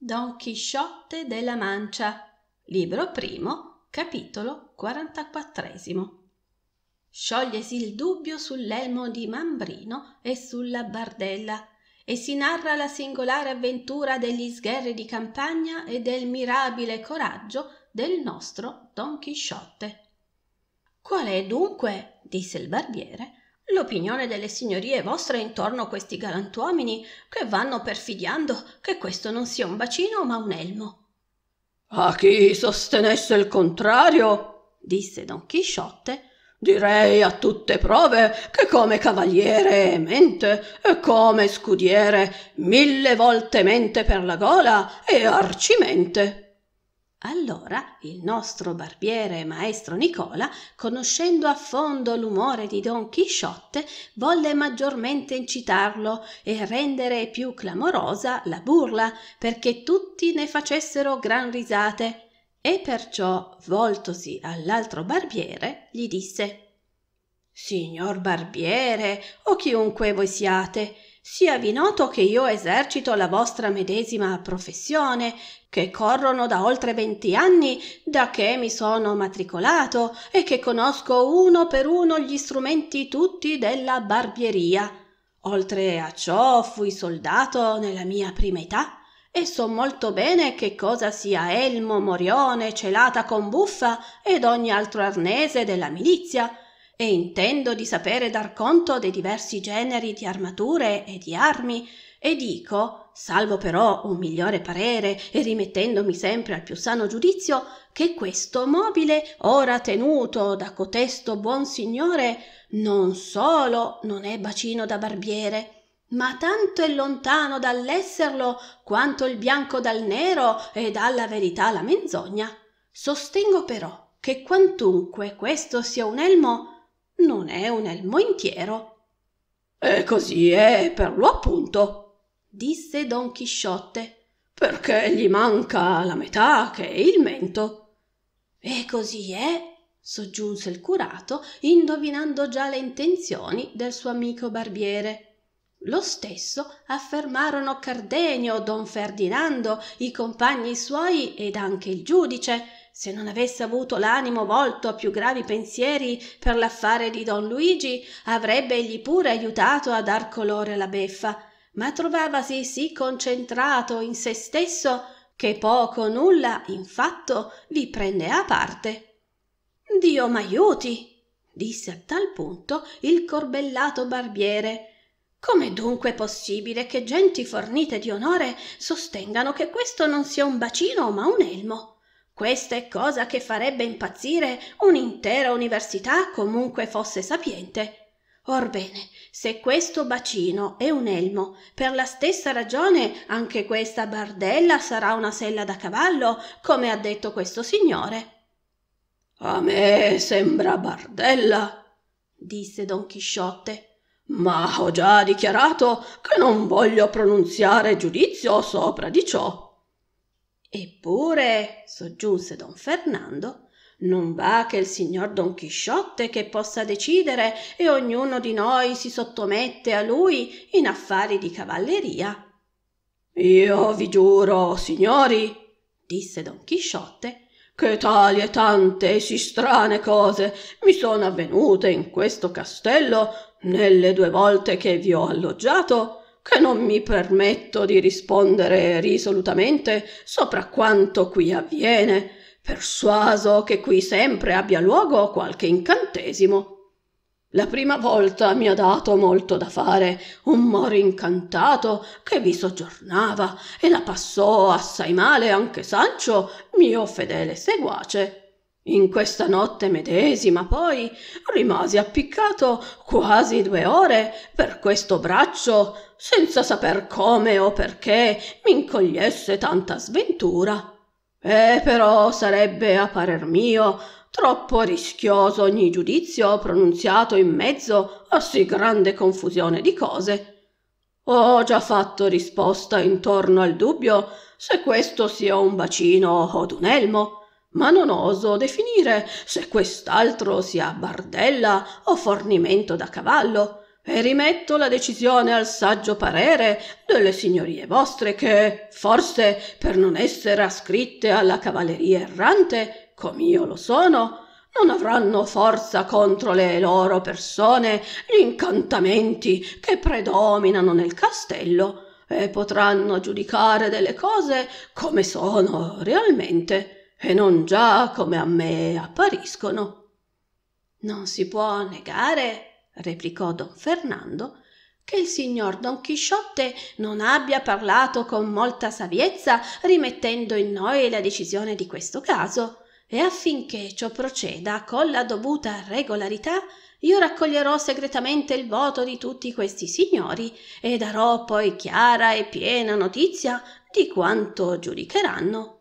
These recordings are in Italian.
Don Chisciotte della Mancia, libro primo, capitolo 44. Sciogliesi il dubbio sull'elmo di Mambrino e sulla bardella, e si narra la singolare avventura degli sgherri di campagna e del mirabile coraggio del nostro Don Chisciotte. Qual è dunque, disse il barbiere, l'opinione delle signorie vostre intorno a questi galantuomini che vanno perfidiando che questo non sia un bacino ma un elmo a chi sostenesse il contrario disse don chisciotte direi a tutte prove che come cavaliere mente e come scudiere mille volte mente per la gola e arcimente allora il nostro barbiere maestro nicola conoscendo a fondo l'umore di don chisciotte volle maggiormente incitarlo e rendere più clamorosa la burla perché tutti ne facessero gran risate e perciò voltosi all'altro barbiere gli disse signor barbiere o chiunque voi siate siavi noto che io esercito la vostra medesima professione, che corrono da oltre venti anni da che mi sono matricolato e che conosco uno per uno gli strumenti tutti della barbieria. Oltre a ciò fui soldato nella mia prima età e so molto bene che cosa sia elmo, morione, celata con buffa ed ogni altro arnese della milizia e intendo di sapere dar conto de diversi generi di armature e di armi e dico salvo però un migliore parere e rimettendomi sempre al più sano giudizio che questo mobile ora tenuto da cotesto buon signore non solo non è bacino da barbiere ma tanto è lontano dall'esserlo quanto il bianco dal nero e dalla verità la menzogna sostengo però che quantunque questo sia un elmo non è un elmo intiero e così è per lo appunto disse don chisciotte perché gli manca la metà che è il mento e così è soggiunse il curato indovinando già le intenzioni del suo amico barbiere lo stesso affermarono cardenio don ferdinando i compagni suoi ed anche il giudice se non avesse avuto l'animo volto a più gravi pensieri per l'affare di don luigi avrebbe egli pure aiutato a dar colore alla beffa ma trovavasi sì concentrato in se stesso che poco o nulla in fatto vi prendea parte dio m'aiuti disse a tal punto il corbellato barbiere Com'è dunque possibile che genti fornite di onore sostengano che questo non sia un bacino ma un elmo questa è cosa che farebbe impazzire un'intera università comunque fosse sapiente orbene se questo bacino è un elmo per la stessa ragione anche questa bardella sarà una sella da cavallo come ha detto questo signore a me sembra bardella disse don chisciotte ma ho già dichiarato che non voglio pronunziare giudizio sopra di ciò eppure soggiunse don fernando non va che il signor don chisciotte che possa decidere e ognuno di noi si sottomette a lui in affari di cavalleria io vi giuro signori disse don chisciotte che tali e tante e sì strane cose mi sono avvenute in questo castello nelle due volte che vi ho alloggiato che non mi permetto di rispondere risolutamente sopra quanto qui avviene, persuaso che qui sempre abbia luogo qualche incantesimo. La prima volta mi ha dato molto da fare un moro incantato che vi soggiornava e la passò assai male anche Sancio, mio fedele seguace in questa notte medesima poi rimasi appiccato quasi due ore per questo braccio senza saper come o perché incogliesse tanta sventura e però sarebbe a parer mio troppo rischioso ogni giudizio pronunziato in mezzo a sì grande confusione di cose ho già fatto risposta intorno al dubbio se questo sia un bacino od un elmo ma non oso definire se quest'altro sia bardella o fornimento da cavallo e rimetto la decisione al saggio parere delle signorie vostre che forse per non esser ascritte alla cavalleria errante io lo sono non avranno forza contro le loro persone gli incantamenti che predominano nel castello e potranno giudicare delle cose come sono realmente e non già come a me appariscono non si può negare replicò don fernando che il signor don chisciotte non abbia parlato con molta saviezza rimettendo in noi la decisione di questo caso e affinché ciò proceda con la dovuta regolarità io raccoglierò segretamente il voto di tutti questi signori e darò poi chiara e piena notizia di quanto giudicheranno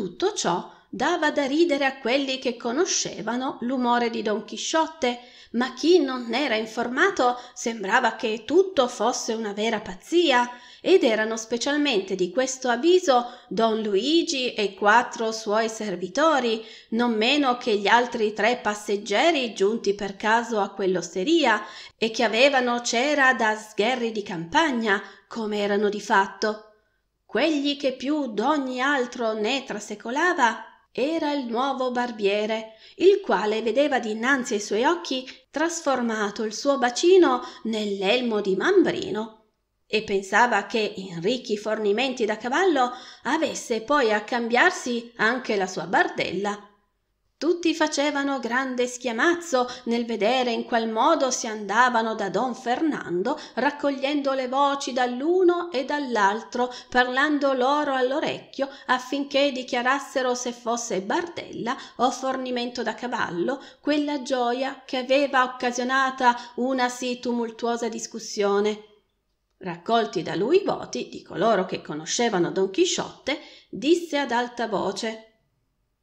tutto ciò dava da ridere a quelli che conoscevano l'umore di don chisciotte ma chi non era informato sembrava che tutto fosse una vera pazzia ed erano specialmente di questo avviso don luigi e quattro suoi servitori non meno che gli altri tre passeggeri giunti per caso a quell'osteria e che avevano cera da sgherri di campagna come erano di fatto quegli che più d'ogni altro ne trasecolava era il nuovo barbiere il quale vedeva dinanzi ai suoi occhi trasformato il suo bacino nell'elmo di mambrino e pensava che in ricchi fornimenti da cavallo avesse poi a cambiarsi anche la sua bardella tutti facevano grande schiamazzo nel vedere in qual modo si andavano da don fernando raccogliendo le voci dall'uno e dall'altro parlando loro all'orecchio affinché dichiarassero se fosse bardella o fornimento da cavallo quella gioia che aveva occasionata una sì tumultuosa discussione raccolti da lui i voti di coloro che conoscevano don chisciotte disse ad alta voce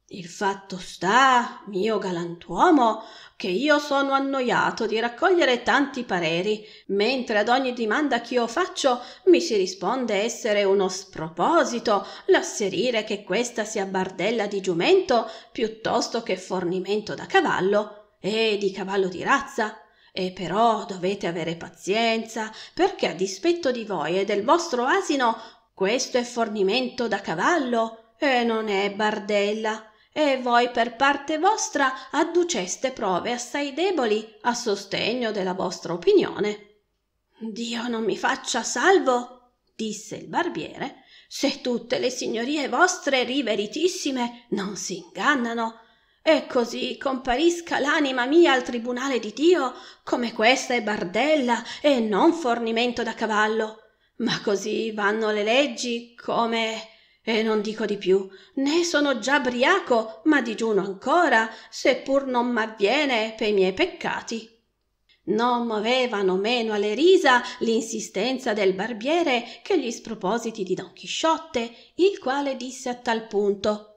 il fatto sta mio galantuomo che io sono annoiato di raccogliere tanti pareri mentre ad ogni dimanda ch'io faccio mi si risponde essere uno sproposito l'asserire che questa sia bardella di giumento piuttosto che fornimento da cavallo e di cavallo di razza e però dovete avere pazienza perché a dispetto di voi e del vostro asino questo è fornimento da cavallo e non è bardella e voi per parte vostra adduceste prove assai deboli a sostegno della vostra opinione dio non mi faccia salvo disse il barbiere se tutte le signorie vostre riveritissime non si ingannano e così comparisca l'anima mia al tribunale di dio come questa è bardella e non fornimento da cavallo ma così vanno le leggi come e non dico di più né sono già briaco ma digiuno ancora se pur non m'avviene pe miei peccati non movevano meno alle risa l'insistenza del barbiere che gli spropositi di don chisciotte il quale disse a tal punto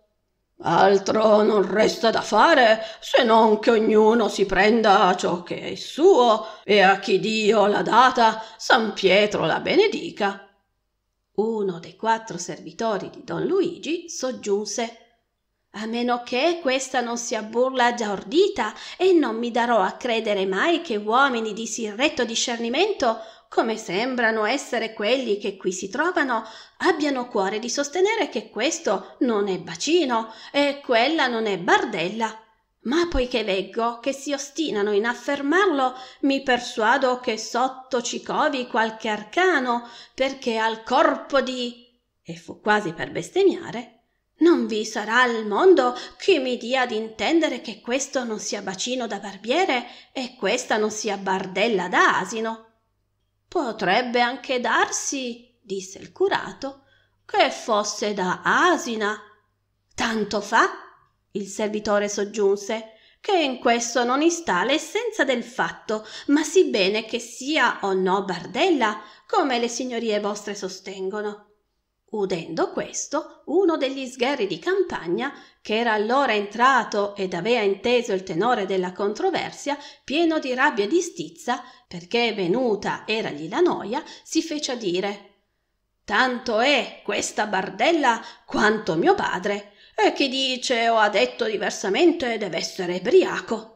altro non resta da fare se non che ognuno si prenda ciò che è suo e a chi dio l'ha data san pietro la benedica uno dei quattro servitori di don luigi soggiunse a meno che questa non sia burla già e non mi darò a credere mai che uomini di sì retto discernimento come sembrano essere quelli che qui si trovano abbiano cuore di sostenere che questo non è bacino e quella non è bardella ma poiché veggo che si ostinano in affermarlo mi persuado che sotto ci covi qualche arcano perché al corpo di e fu quasi per bestemmiare non vi sarà al mondo chi mi dia ad intendere che questo non sia bacino da barbiere e questa non sia bardella da asino potrebbe anche darsi disse il curato che fosse da asina tanto fa il servitore soggiunse che in questo non istà l'essenza del fatto ma si bene che sia o no bardella come le signorie vostre sostengono udendo questo uno degli sgherri di campagna che era allora entrato ed avea inteso il tenore della controversia pieno di rabbia e di stizza perché venuta eragli la noia si fece dire tanto è questa bardella quanto mio padre e chi dice o ha detto diversamente deve essere ebbriaco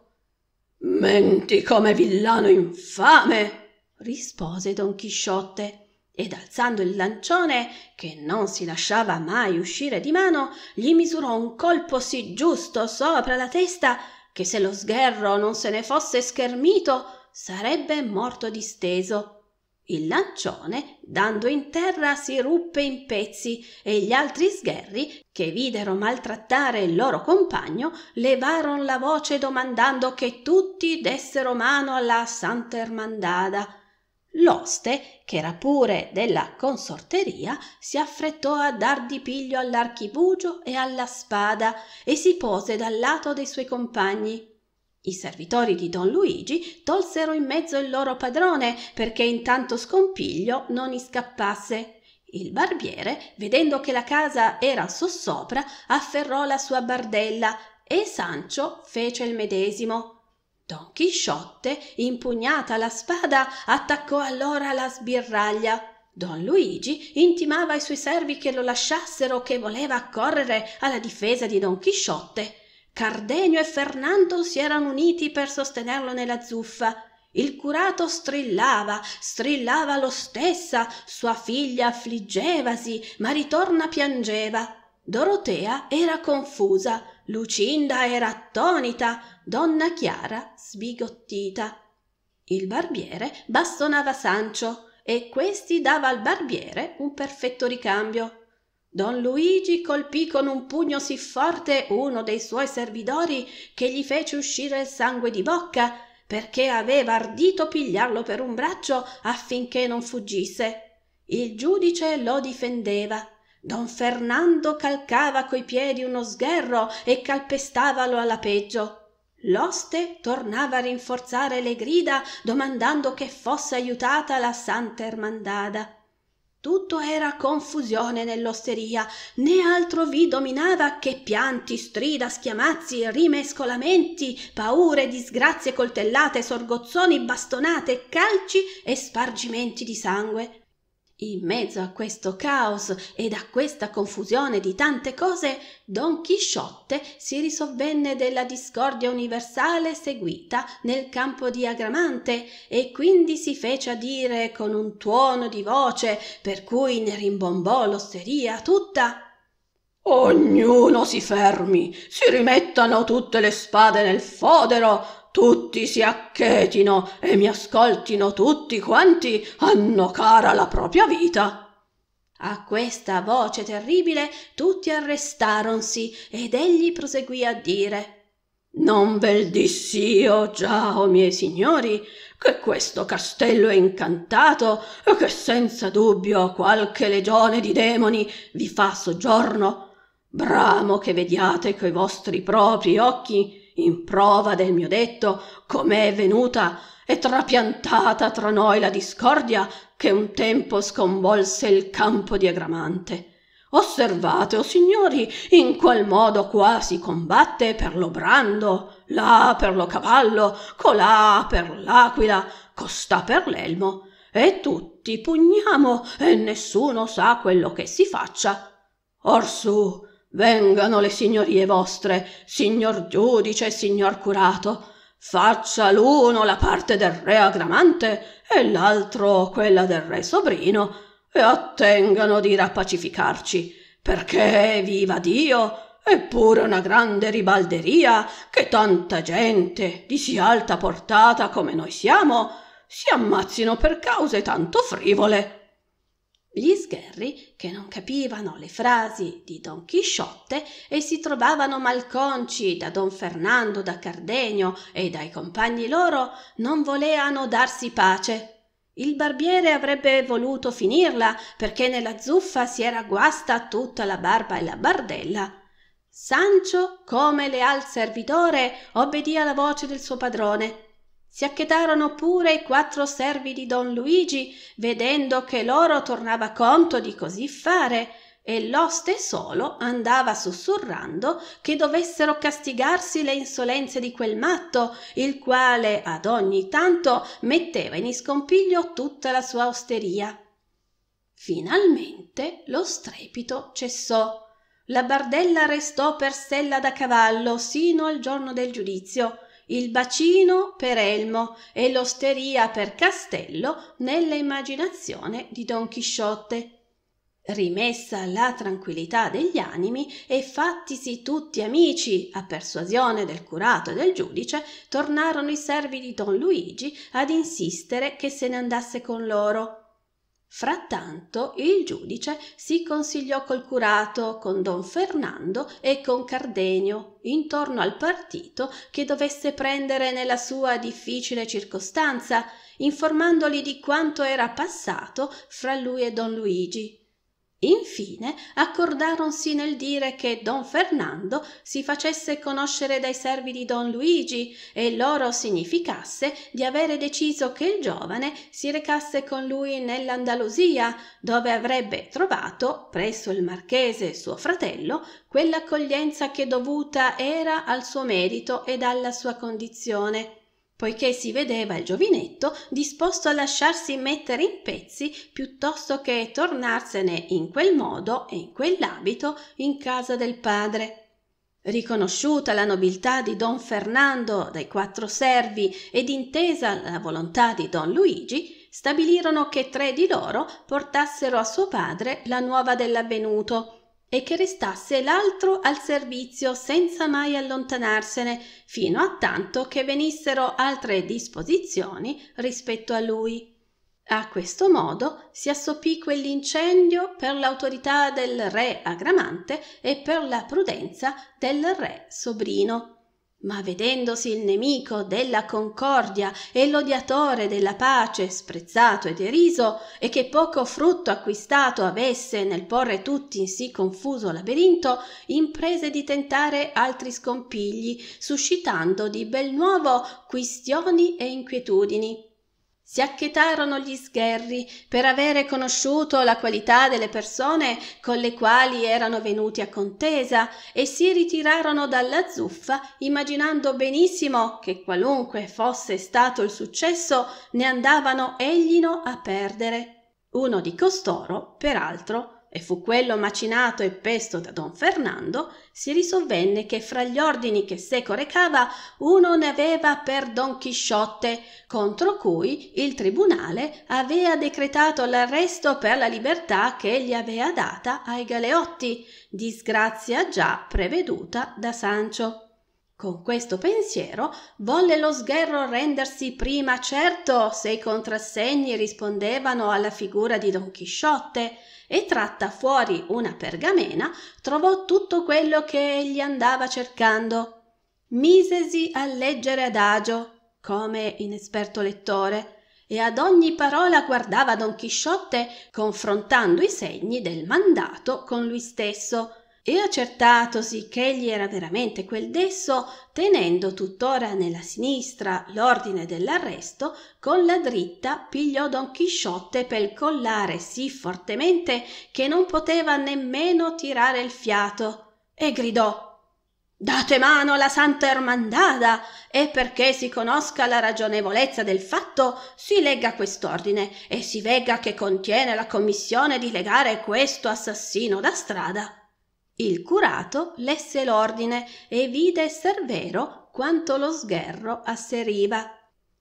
menti come villano infame rispose don chisciotte ed alzando il lancione che non si lasciava mai uscire di mano gli misurò un colpo sì giusto sopra la testa che se lo sgherro non se ne fosse schermito sarebbe morto disteso il lancione dando in terra si ruppe in pezzi e gli altri sgherri che videro maltrattare il loro compagno levaron la voce domandando che tutti dessero mano alla santa ermandada l'oste ch'era pure della consorteria si affrettò a dar di piglio all'archibugio e alla spada e si pose dal lato de suoi compagni i servitori di don luigi tolsero in mezzo il loro padrone perché in tanto scompiglio non iscappasse il barbiere vedendo che la casa era sossopra afferrò la sua bardella e sancio fece il medesimo don chisciotte impugnata la spada attaccò allora la sbirraglia don luigi intimava ai suoi servi che lo lasciassero che voleva accorrere alla difesa di don chisciotte cardenio e fernando si erano uniti per sostenerlo nella zuffa il curato strillava strillava lo stessa sua figlia affliggevasi ma ritorna piangeva dorotea era confusa lucinda era attonita donna chiara sbigottita il barbiere bastonava sancio e questi dava al barbiere un perfetto ricambio don luigi colpì con un pugno sì forte uno dei suoi servidori che gli fece uscire il sangue di bocca perché aveva ardito pigliarlo per un braccio affinché non fuggisse il giudice lo difendeva don fernando calcava coi piedi uno sgherro e calpestavalo alla peggio l'oste tornava a rinforzare le grida domandando che fosse aiutata la santa ermandada tutto era confusione nell'osteria né altro vi dominava che pianti strida schiamazzi rimescolamenti paure disgrazie coltellate sorgozzoni bastonate calci e spargimenti di sangue in mezzo a questo caos ed a questa confusione di tante cose, Don Chisciotte si risovvenne della discordia universale seguita nel campo di Agramante e quindi si fece a dire con un tuono di voce per cui ne rimbombò l'osteria tutta Ognuno si fermi, si rimettano tutte le spade nel fodero, tutti si acchetino e mi ascoltino tutti quanti hanno cara la propria vita a questa voce terribile tutti arrestaronsi ed egli proseguì a dire non vel diss'io già o miei signori che questo castello è incantato e che senza dubbio qualche legione di demoni vi fa soggiorno bramo che vediate coi vostri propri occhi in prova del mio detto com'è venuta e trapiantata tra noi la discordia che un tempo sconvolse il campo di Agramante. osservate o oh signori in qual modo qua si combatte per lo brando là per lo cavallo colà per l'aquila costà per l'elmo e tutti pugniamo e nessuno sa quello che si faccia orsù vengano le signorie vostre signor giudice e signor curato faccia l'uno la parte del re agramante e l'altro quella del re sobrino e attengano di rapacificarci perché viva dio è pure una grande ribalderia che tanta gente di sì alta portata come noi siamo si ammazzino per cause tanto frivole gli sgherri che non capivano le frasi di don chisciotte e si trovavano malconci da don fernando da cardenio e dai compagni loro non voleano darsi pace il barbiere avrebbe voluto finirla perché nella zuffa si era guasta tutta la barba e la bardella sancio come leal servitore obbedì alla voce del suo padrone si acchetarono pure i quattro servi di don luigi vedendo che loro tornava conto di così fare e l'oste solo andava sussurrando che dovessero castigarsi le insolenze di quel matto il quale ad ogni tanto metteva in iscompiglio tutta la sua osteria finalmente lo strepito cessò la bardella restò per sella da cavallo sino al giorno del giudizio il bacino per Elmo e l'osteria per Castello nella immaginazione di Don Chisciotte. Rimessa la tranquillità degli animi e fattisi tutti amici, a persuasione del curato e del giudice, tornarono i servi di Don Luigi ad insistere che se ne andasse con loro frattanto il giudice si consigliò col curato con don fernando e con cardenio intorno al partito che dovesse prendere nella sua difficile circostanza informandoli di quanto era passato fra lui e don luigi infine accordaronsi nel dire che don fernando si facesse conoscere dai servi di don luigi e loro significasse di avere deciso che il giovane si recasse con lui nell'andalusia dove avrebbe trovato presso il marchese suo fratello quell'accoglienza che dovuta era al suo merito ed alla sua condizione poiché si vedeva il giovinetto disposto a lasciarsi mettere in pezzi piuttosto che tornarsene in quel modo e in quell'abito in casa del padre riconosciuta la nobiltà di don fernando dai quattro servi ed intesa la volontà di don luigi stabilirono che tre di loro portassero a suo padre la nuova dell'avvenuto e che restasse l'altro al servizio senza mai allontanarsene fino a tanto che venissero altre disposizioni rispetto a lui a questo modo si assopì quell'incendio per l'autorità del re agramante e per la prudenza del re sobrino ma vedendosi il nemico della concordia e l'odiatore della pace sprezzato e deriso e che poco frutto acquistato avesse nel porre tutti in sì confuso labirinto imprese di tentare altri scompigli suscitando di bel nuovo quistioni e inquietudini si acchetarono gli sgherri per avere conosciuto la qualità delle persone con le quali erano venuti a contesa e si ritirarono dalla zuffa immaginando benissimo che qualunque fosse stato il successo ne andavano eglino a perdere uno di costoro per altro e fu quello macinato e pesto da don fernando si risovvenne che fra gli ordini che seco recava uno ne aveva per don chisciotte contro cui il tribunale avea decretato l'arresto per la libertà che gli avea data ai galeotti disgrazia già preveduta da sancio con questo pensiero volle lo sgherro rendersi prima certo se i contrassegni rispondevano alla figura di Don Chisciotte e tratta fuori una pergamena trovò tutto quello che egli andava cercando. Misesi a leggere adagio, come inesperto lettore, e ad ogni parola guardava Don Chisciotte confrontando i segni del mandato con lui stesso e accertatosi ch'egli era veramente quel desso, tenendo tuttora nella sinistra l'ordine dell'arresto, con la dritta pigliò don chisciotte pel collare sì fortemente che non poteva nemmeno tirare il fiato e gridò date mano alla santa ermandada e perché si conosca la ragionevolezza del fatto si legga quest'ordine e si vegga che contiene la commissione di legare questo assassino da strada il curato lesse l'ordine e vide esser vero quanto lo sgherro asseriva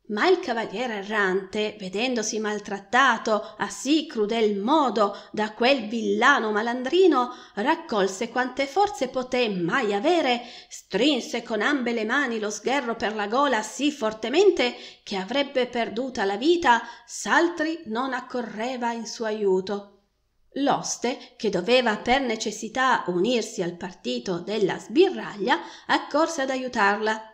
ma il cavaliere errante vedendosi maltrattato a sì crudel modo da quel villano malandrino raccolse quante forze potè mai avere strinse con ambe le mani lo sgherro per la gola sì fortemente che avrebbe perduta la vita s'altri non accorreva in suo aiuto L'oste, che doveva per necessità unirsi al partito della sbirraglia, accorse ad aiutarla.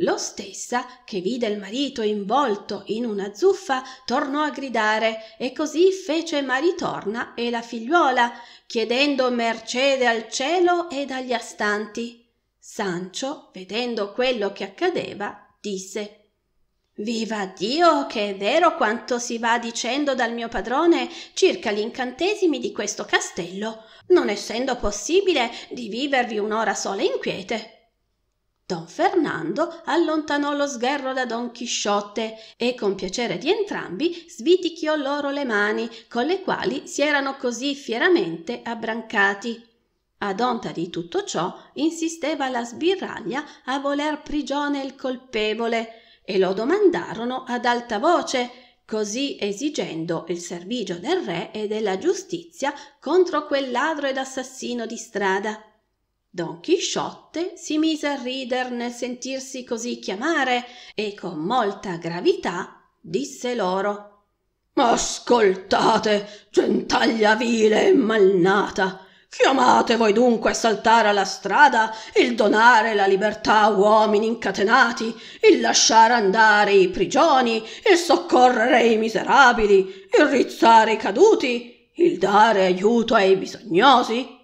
Lo stessa, che vide il marito involto in una zuffa, tornò a gridare e così fece Maritorna e la figliuola, chiedendo mercede al cielo ed agli astanti. Sancio, vedendo quello che accadeva, disse Viva Dio, che è vero quanto si va dicendo dal mio padrone circa gli incantesimi di questo castello, non essendo possibile di vivervi un'ora sola inquiete. Don Fernando allontanò lo sgherro da Don Chisciotte e con piacere di entrambi sviticchiò loro le mani con le quali si erano così fieramente abbrancati. Ad onta di tutto ciò insisteva la sbirraglia a voler prigione il colpevole e lo domandarono ad alta voce, così esigendo il servigio del re e della giustizia contro quel ladro ed assassino di strada. Don Chisciotte si mise a rider nel sentirsi così chiamare e con molta gravità disse loro Ascoltate, gentaglia vile e malnata, chiamate voi dunque a saltare alla strada il donare la libertà a uomini incatenati il lasciar andare i prigioni il soccorrere i miserabili il rizzare i caduti il dare aiuto ai bisognosi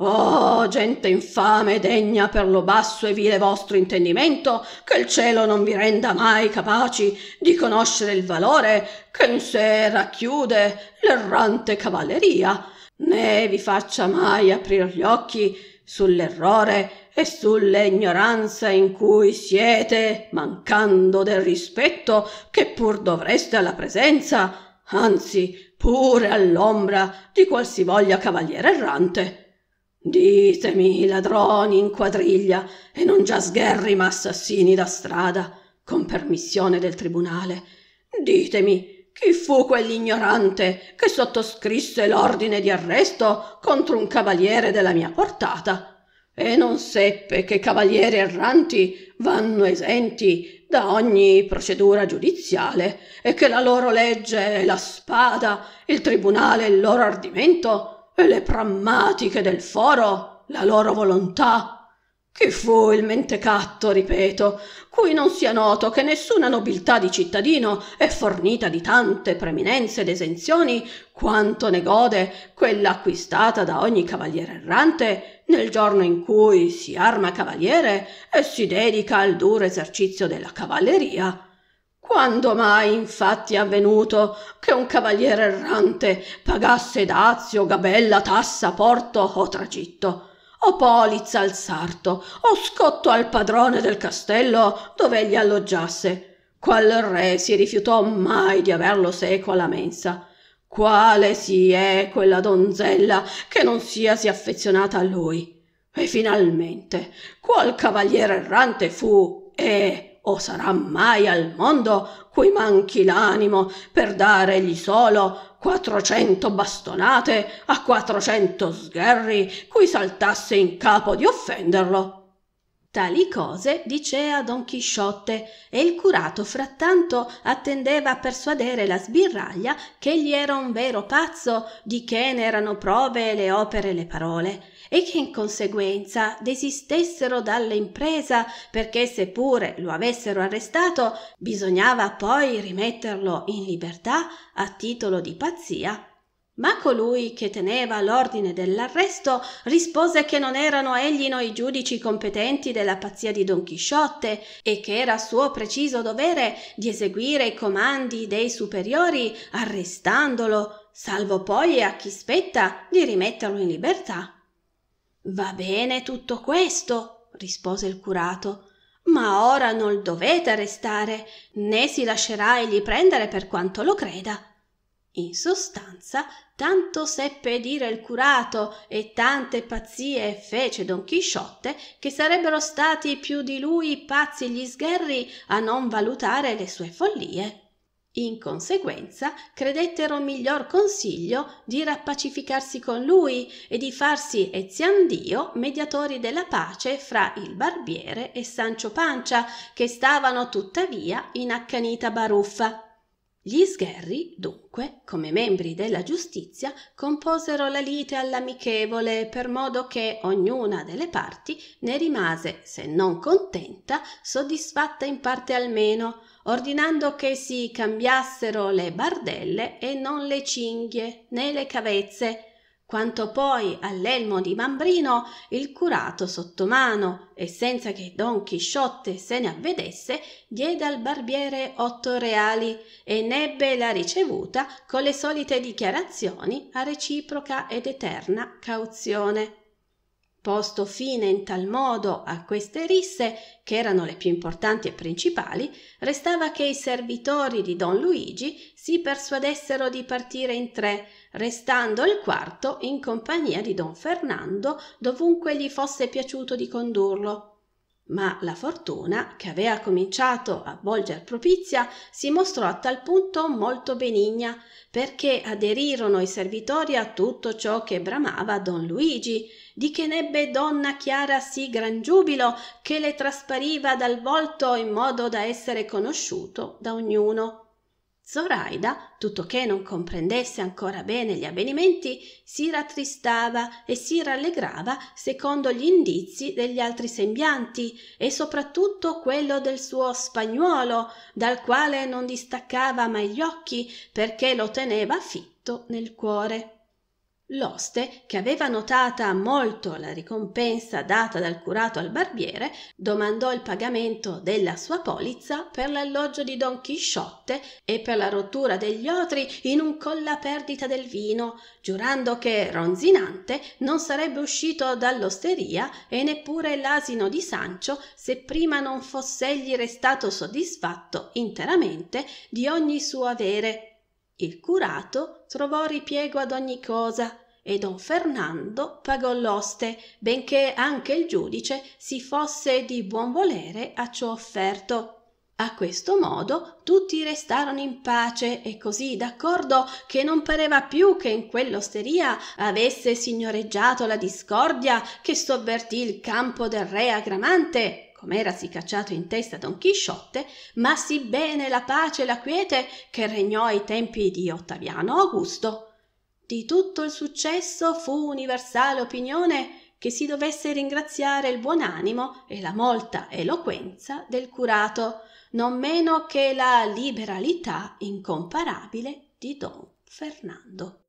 oh gente infame e degna per lo basso e vile vostro intendimento che il cielo non vi renda mai capaci di conoscere il valore che in sé racchiude l'errante cavalleria né vi faccia mai aprir gli occhi sull'errore e sulle ignoranza in cui siete mancando del rispetto che pur dovreste alla presenza anzi pure all'ombra di qualsivoglia cavaliere errante ditemi ladroni in quadriglia e non già sgherri ma assassini da strada con permissione del tribunale ditemi chi fu quell'ignorante che sottoscrisse l'ordine di arresto contro un cavaliere della mia portata e non seppe che cavalieri erranti vanno esenti da ogni procedura giudiziale e che la loro legge è la spada, il tribunale il loro ardimento e le prammatiche del foro la loro volontà chi fu il mentecatto ripeto cui non sia noto che nessuna nobiltà di cittadino è fornita di tante preminenze ed esenzioni quanto ne gode quella acquistata da ogni cavaliere errante nel giorno in cui si arma cavaliere e si dedica al duro esercizio della cavalleria quando mai infatti è avvenuto che un cavaliere errante pagasse dazio gabella tassa porto o tragitto o polizza al sarto o scotto al padrone del castello dove egli alloggiasse qual re si rifiutò mai di averlo seco alla mensa quale si è quella donzella che non siasi affezionata a lui e finalmente qual cavaliere errante fu e o sarà mai al mondo cui manchi l'animo per dare egli solo quattrocento bastonate a quattrocento sgherri cui saltasse in capo di offenderlo tali cose dicea don chisciotte e il curato frattanto attendeva a persuadere la sbirraglia che ch'egli era un vero pazzo di che ne erano prove le opere e le parole e che in conseguenza desistessero dall'impresa perché se pure lo avessero arrestato bisognava poi rimetterlo in libertà a titolo di pazzia ma colui che teneva l'ordine dell'arresto rispose che non erano egli noi giudici competenti della pazzia di Don Chisciotte e che era suo preciso dovere di eseguire i comandi dei superiori arrestandolo, salvo poi a chi spetta di rimetterlo in libertà. Va bene tutto questo, rispose il curato, ma ora non dovete arrestare, né si lascerà egli prendere per quanto lo creda in sostanza tanto seppe dire il curato e tante pazzie fece don chisciotte che sarebbero stati più di lui pazzi gli sgherri a non valutare le sue follie in conseguenza credettero miglior consiglio di rappacificarsi con lui e di farsi eziandio mediatori della pace fra il barbiere e sancio pancia che stavano tuttavia in accanita baruffa gli sgherri, dunque, come membri della giustizia, composero la lite all'amichevole, per modo che ognuna delle parti ne rimase, se non contenta, soddisfatta in parte almeno, ordinando che si cambiassero le bardelle e non le cinghie né le cavezze, quanto poi all'elmo di mambrino il curato sottomano e senza che don chisciotte se ne avvedesse diede al barbiere otto reali e n'ebbe la ricevuta con le solite dichiarazioni a reciproca ed eterna cauzione posto fine in tal modo a queste risse che erano le più importanti e principali restava che i servitori di don luigi si persuadessero di partire in tre restando al quarto in compagnia di don fernando dovunque gli fosse piaciuto di condurlo ma la fortuna che aveva cominciato a volger propizia si mostrò a tal punto molto benigna perché aderirono i servitori a tutto ciò che bramava don luigi di che n'ebbe donna chiara sì gran giubilo che le traspariva dal volto in modo da essere conosciuto da ognuno Zoraida, tuttoché non comprendesse ancora bene gli avvenimenti, si rattristava e si rallegrava secondo gli indizi degli altri sembianti e soprattutto quello del suo spagnuolo, dal quale non distaccava mai gli occhi perché lo teneva fitto nel cuore. L'oste, che aveva notata molto la ricompensa data dal curato al barbiere, domandò il pagamento della sua polizza per l'alloggio di Don Chisciotte e per la rottura degli otri in un colla perdita del vino, giurando che ronzinante non sarebbe uscito dall'osteria e neppure l'asino di Sancio se prima non fosse egli restato soddisfatto interamente di ogni suo avere il curato trovò ripiego ad ogni cosa e don fernando pagò l'oste benché anche il giudice si fosse di buon volere a ciò offerto a questo modo tutti restarono in pace e così d'accordo che non pareva più che in quell'osteria avesse signoreggiato la discordia che sovvertì il campo del re agramante com'erasi cacciato in testa don chisciotte ma sì bene la pace e la quiete che regnò ai tempi di ottaviano augusto di tutto il successo fu universale opinione che si dovesse ringraziare il buon animo e la molta eloquenza del curato non meno che la liberalità incomparabile di don fernando